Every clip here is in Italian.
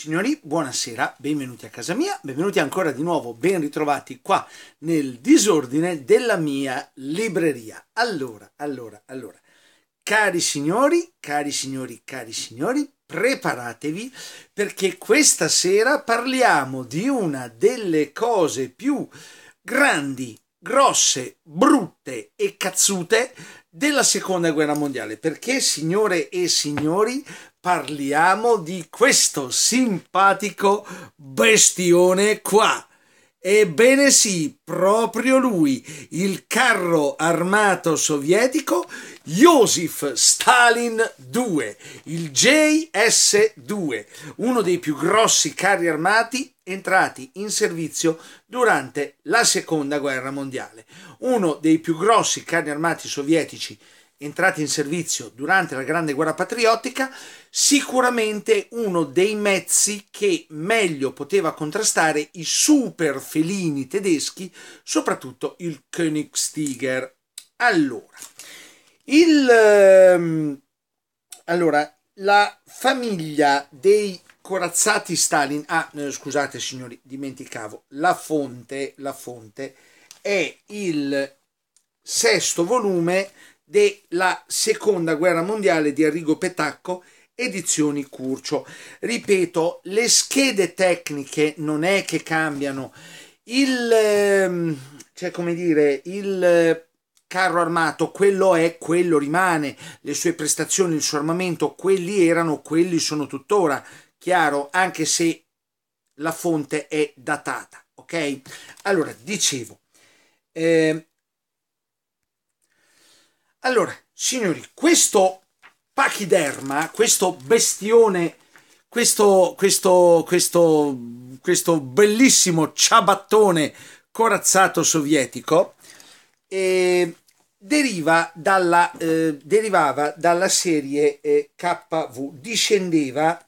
Signori, buonasera, benvenuti a casa mia, benvenuti ancora di nuovo, ben ritrovati qua nel disordine della mia libreria. Allora, allora, allora, cari signori, cari signori, cari signori, preparatevi perché questa sera parliamo di una delle cose più grandi grosse, brutte e cazzute della seconda guerra mondiale. Perché, signore e signori, parliamo di questo simpatico bestione qua. Ebbene sì, proprio lui, il carro armato sovietico Joseph Stalin 2, il JS-2, uno dei più grossi carri armati entrati in servizio durante la Seconda Guerra Mondiale. Uno dei più grossi carri armati sovietici entrati in servizio durante la Grande Guerra Patriottica, sicuramente uno dei mezzi che meglio poteva contrastare i super felini tedeschi, soprattutto il Königstiger. Allora, il, ehm, allora, la famiglia dei corazzati Stalin, ah eh, scusate signori, dimenticavo, la fonte, la fonte è il sesto volume della seconda guerra mondiale di Arrigo Petacco, edizioni Curcio. Ripeto, le schede tecniche non è che cambiano, il, ehm, cioè come dire, il carro armato, quello è, quello rimane, le sue prestazioni, il suo armamento, quelli erano, quelli sono tuttora, chiaro, anche se la fonte è datata, ok? Allora, dicevo, eh, allora, signori, questo pachiderma, questo bestione, questo, questo, questo, questo bellissimo ciabattone corazzato sovietico, eh, deriva dalla, eh, derivava dalla serie eh, KV, discendeva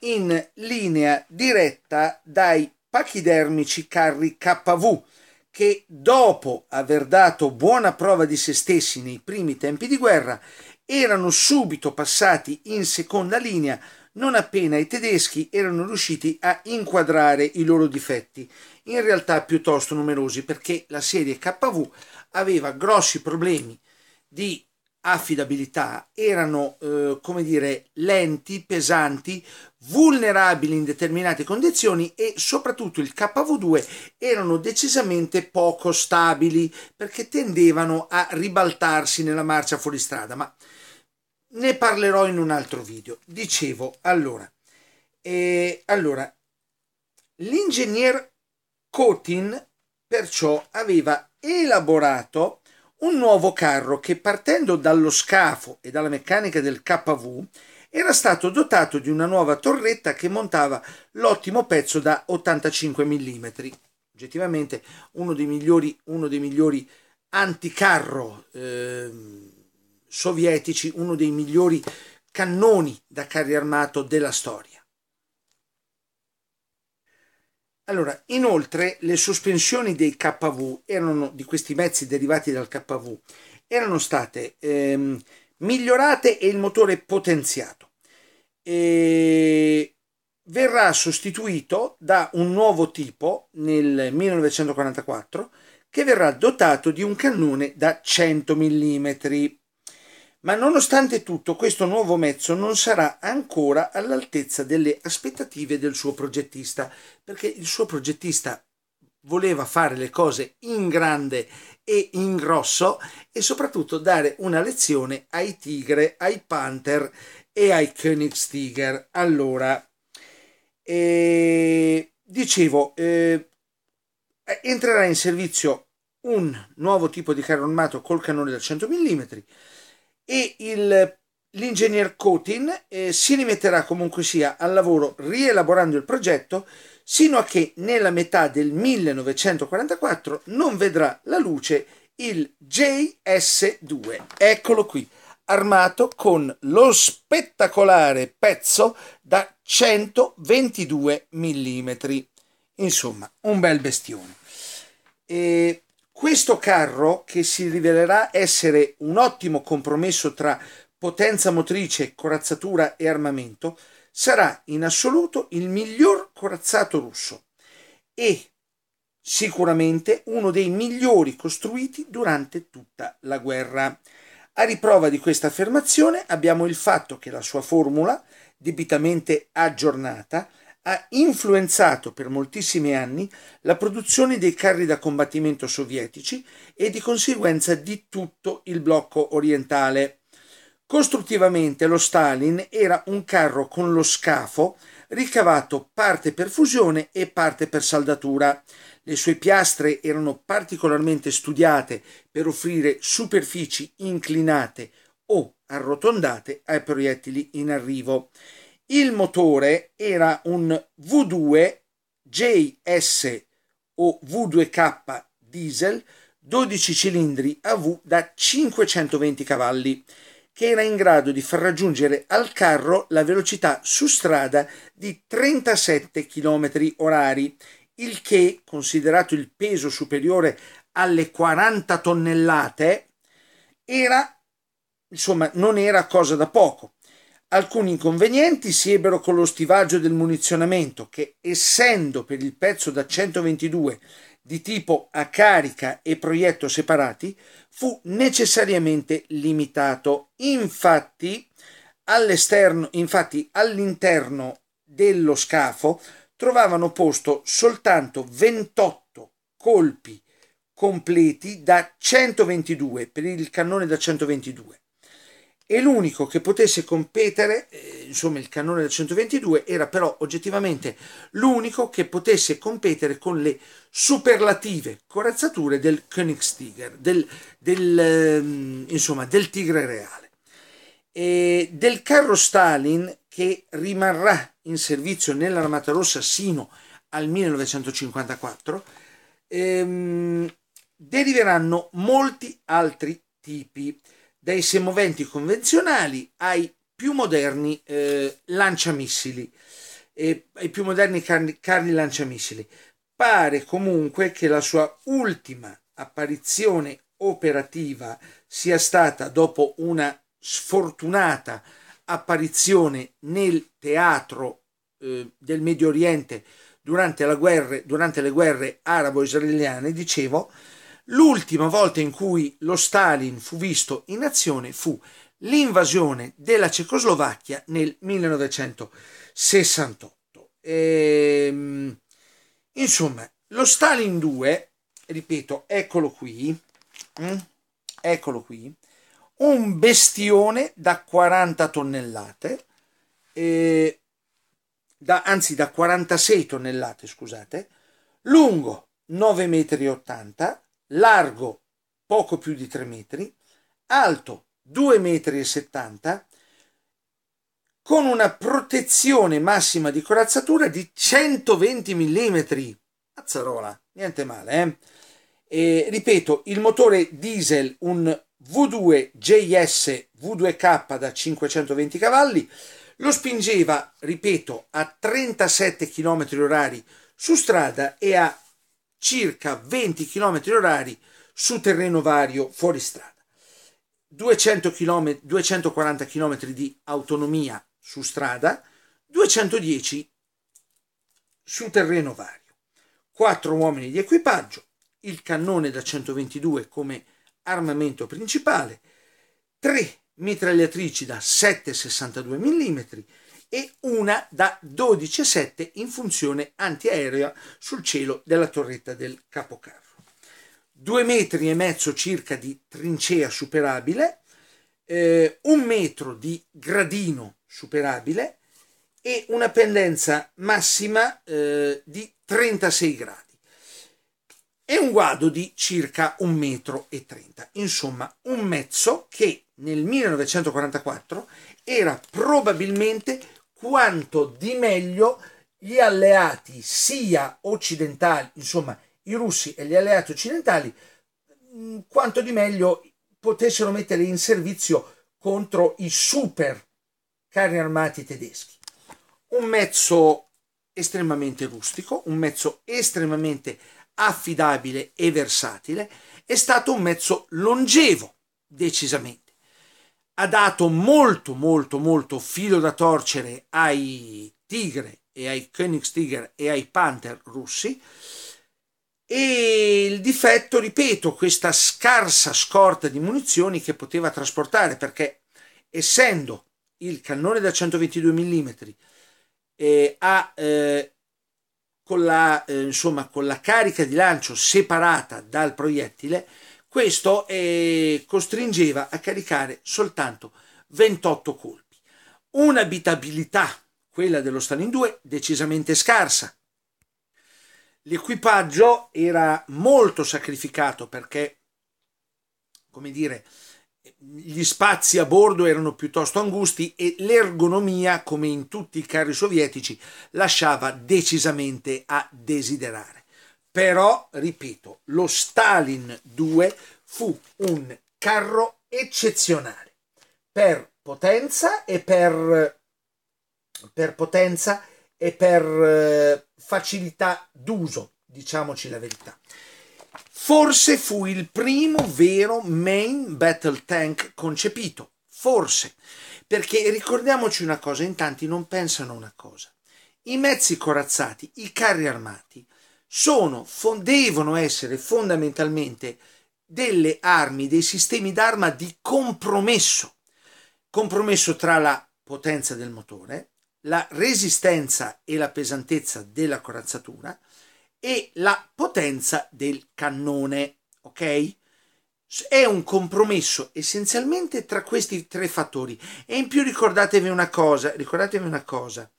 in linea diretta dai pachidermici carri KV che dopo aver dato buona prova di se stessi nei primi tempi di guerra erano subito passati in seconda linea non appena i tedeschi erano riusciti a inquadrare i loro difetti, in realtà piuttosto numerosi perché la serie KV aveva grossi problemi di affidabilità, erano eh, come dire lenti, pesanti, vulnerabili in determinate condizioni e soprattutto il KV2 erano decisamente poco stabili perché tendevano a ribaltarsi nella marcia fuoristrada, ma ne parlerò in un altro video. Dicevo, allora, eh, allora l'ingegner Cotin perciò aveva elaborato un nuovo carro che partendo dallo scafo e dalla meccanica del KV era stato dotato di una nuova torretta che montava l'ottimo pezzo da 85 mm. Oggettivamente uno dei migliori, uno dei migliori anticarro eh, sovietici, uno dei migliori cannoni da carri armato della storia. Allora, inoltre le sospensioni dei KV erano, di questi mezzi derivati dal KV erano state ehm, migliorate e il motore potenziato. E verrà sostituito da un nuovo tipo nel 1944 che verrà dotato di un cannone da 100 mm. Ma nonostante tutto questo nuovo mezzo non sarà ancora all'altezza delle aspettative del suo progettista, perché il suo progettista voleva fare le cose in grande e in grosso e soprattutto dare una lezione ai tigre, ai panther e ai Königstiger. Allora, eh, dicevo, eh, entrerà in servizio un nuovo tipo di carro armato col cannone da 100 mm e il, l'ingegner Cotin eh, si rimetterà comunque sia al lavoro rielaborando il progetto sino a che nella metà del 1944 non vedrà la luce il JS2. Eccolo qui, armato con lo spettacolare pezzo da 122 mm. Insomma, un bel bestione. E questo carro, che si rivelerà essere un ottimo compromesso tra potenza motrice, corazzatura e armamento, sarà in assoluto il miglior corazzato russo e sicuramente uno dei migliori costruiti durante tutta la guerra. A riprova di questa affermazione abbiamo il fatto che la sua formula, debitamente aggiornata, ha influenzato per moltissimi anni la produzione dei carri da combattimento sovietici e di conseguenza di tutto il blocco orientale. Costruttivamente lo Stalin era un carro con lo scafo ricavato parte per fusione e parte per saldatura. Le sue piastre erano particolarmente studiate per offrire superfici inclinate o arrotondate ai proiettili in arrivo il motore era un V2 JS o V2K diesel 12 cilindri a V da 520 cavalli che era in grado di far raggiungere al carro la velocità su strada di 37 km orari, il che, considerato il peso superiore alle 40 tonnellate, era, insomma, non era cosa da poco. Alcuni inconvenienti si ebbero con lo stivaggio del munizionamento che, essendo per il pezzo da 122 di tipo a carica e proietto separati, fu necessariamente limitato. Infatti, all'esterno, infatti all'interno dello scafo trovavano posto soltanto 28 colpi completi da 122 per il cannone da 122 e l'unico che potesse competere, eh, insomma il cannone del 122 era però oggettivamente l'unico che potesse competere con le superlative corazzature del Königstiger, del, del, ehm, insomma, del tigre reale. E del carro Stalin che rimarrà in servizio nell'Armata Rossa sino al 1954, ehm, deriveranno molti altri tipi dai semoventi convenzionali ai più moderni eh, lanciamissili, eh, ai più moderni carri, carri lanciamissili. Pare comunque che la sua ultima apparizione operativa sia stata dopo una sfortunata apparizione nel teatro eh, del Medio Oriente durante, guerra, durante le guerre arabo-israeliane, dicevo, L'ultima volta in cui lo Stalin fu visto in azione fu l'invasione della Cecoslovacchia nel 1968. E, ehm, insomma, lo Stalin 2, ripeto, eccolo qui, mm, eccolo qui, un bestione da 40 tonnellate, eh, da, anzi da 46 tonnellate, scusate, lungo 9,80 metri, largo poco più di 3 metri, alto 2,70 metri, con una protezione massima di corazzatura di 120 mm. Azzarola, niente male. Eh? E, ripeto, il motore diesel, un V2 JS V2K da 520 cavalli, lo spingeva, ripeto, a 37 km orari su strada e a circa 20 km orari su terreno vario fuoristrada. 200 km, 240 km di autonomia su strada, 210 su terreno vario. 4 uomini di equipaggio, il cannone da 122 come armamento principale, 3 mitragliatrici da 7,62 mm, e una da 12,7 in funzione antiaerea sul cielo della torretta del capocarro. Due metri e mezzo circa di trincea superabile, eh, un metro di gradino superabile e una pendenza massima eh, di 36 gradi e un guado di circa 1,30 metro. Insomma, un mezzo che nel 1944 era probabilmente quanto di meglio gli alleati sia occidentali, insomma i russi e gli alleati occidentali, mm, quanto di meglio potessero mettere in servizio contro i super carri armati tedeschi. Un mezzo estremamente rustico, un mezzo estremamente affidabile e versatile, è stato un mezzo longevo, decisamente ha dato molto molto molto filo da torcere ai Tigre e ai Königstiger e ai Panther russi e il difetto, ripeto, questa scarsa scorta di munizioni che poteva trasportare perché essendo il cannone da 122 mm eh, a, eh, con, la, eh, insomma, con la carica di lancio separata dal proiettile questo eh, costringeva a caricare soltanto 28 colpi. Un'abitabilità, quella dello Stalin 2, decisamente scarsa. L'equipaggio era molto sacrificato perché, come dire, gli spazi a bordo erano piuttosto angusti e l'ergonomia, come in tutti i carri sovietici, lasciava decisamente a desiderare. Però, ripeto, lo Stalin 2 fu un carro eccezionale per potenza e per, per potenza e per eh, facilità d'uso, diciamoci la verità. Forse fu il primo vero main battle tank concepito, forse, perché ricordiamoci una cosa, in tanti non pensano una cosa. I mezzi corazzati, i carri armati, sono, devono essere fondamentalmente delle armi, dei sistemi d'arma di compromesso, compromesso tra la potenza del motore, la resistenza e la pesantezza della corazzatura e la potenza del cannone, ok? È un compromesso essenzialmente tra questi tre fattori. E in più ricordatevi una cosa, ricordatevi una cosa.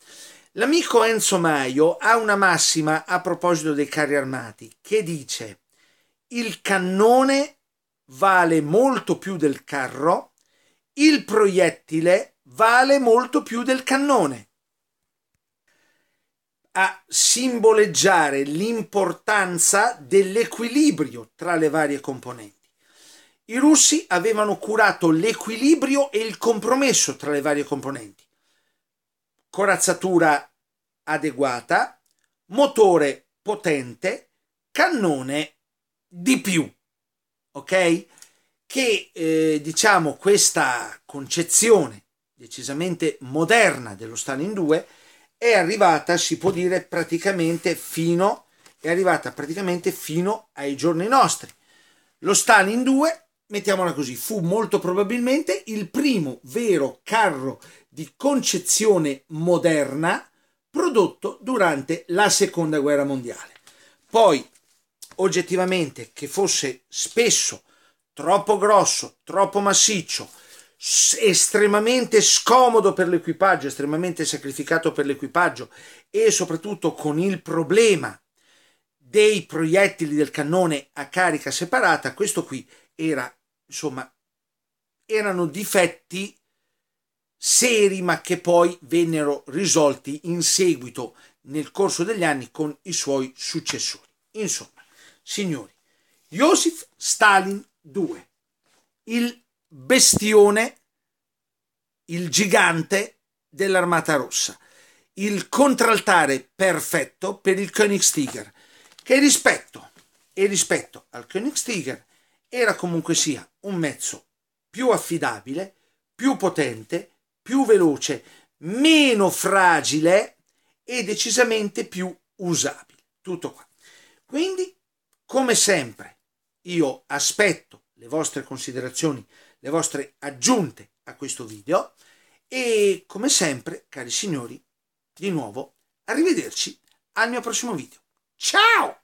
L'amico Enzo Maio ha una massima a proposito dei carri armati che dice il cannone vale molto più del carro, il proiettile vale molto più del cannone. A simboleggiare l'importanza dell'equilibrio tra le varie componenti. I russi avevano curato l'equilibrio e il compromesso tra le varie componenti corazzatura adeguata, motore potente, cannone di più. Ok? Che eh, diciamo questa concezione decisamente moderna dello Stalin 2 è arrivata, si può dire, praticamente fino è arrivata praticamente fino ai giorni nostri. Lo Stalin 2, mettiamola così, fu molto probabilmente il primo vero carro di concezione moderna prodotto durante la seconda guerra mondiale. Poi, oggettivamente, che fosse spesso troppo grosso, troppo massiccio, estremamente scomodo per l'equipaggio, estremamente sacrificato per l'equipaggio e soprattutto con il problema dei proiettili del cannone a carica separata, questo qui era, insomma, erano difetti seri ma che poi vennero risolti in seguito nel corso degli anni con i suoi successori. Insomma, signori, Joseph Stalin II, il bestione, il gigante dell'Armata Rossa, il contraltare perfetto per il Königstiger, che rispetto, e rispetto al Königstiger era comunque sia un mezzo più affidabile, più potente, più veloce, meno fragile e decisamente più usabile. Tutto qua. Quindi, come sempre, io aspetto le vostre considerazioni, le vostre aggiunte a questo video e come sempre, cari signori, di nuovo, arrivederci al mio prossimo video. Ciao!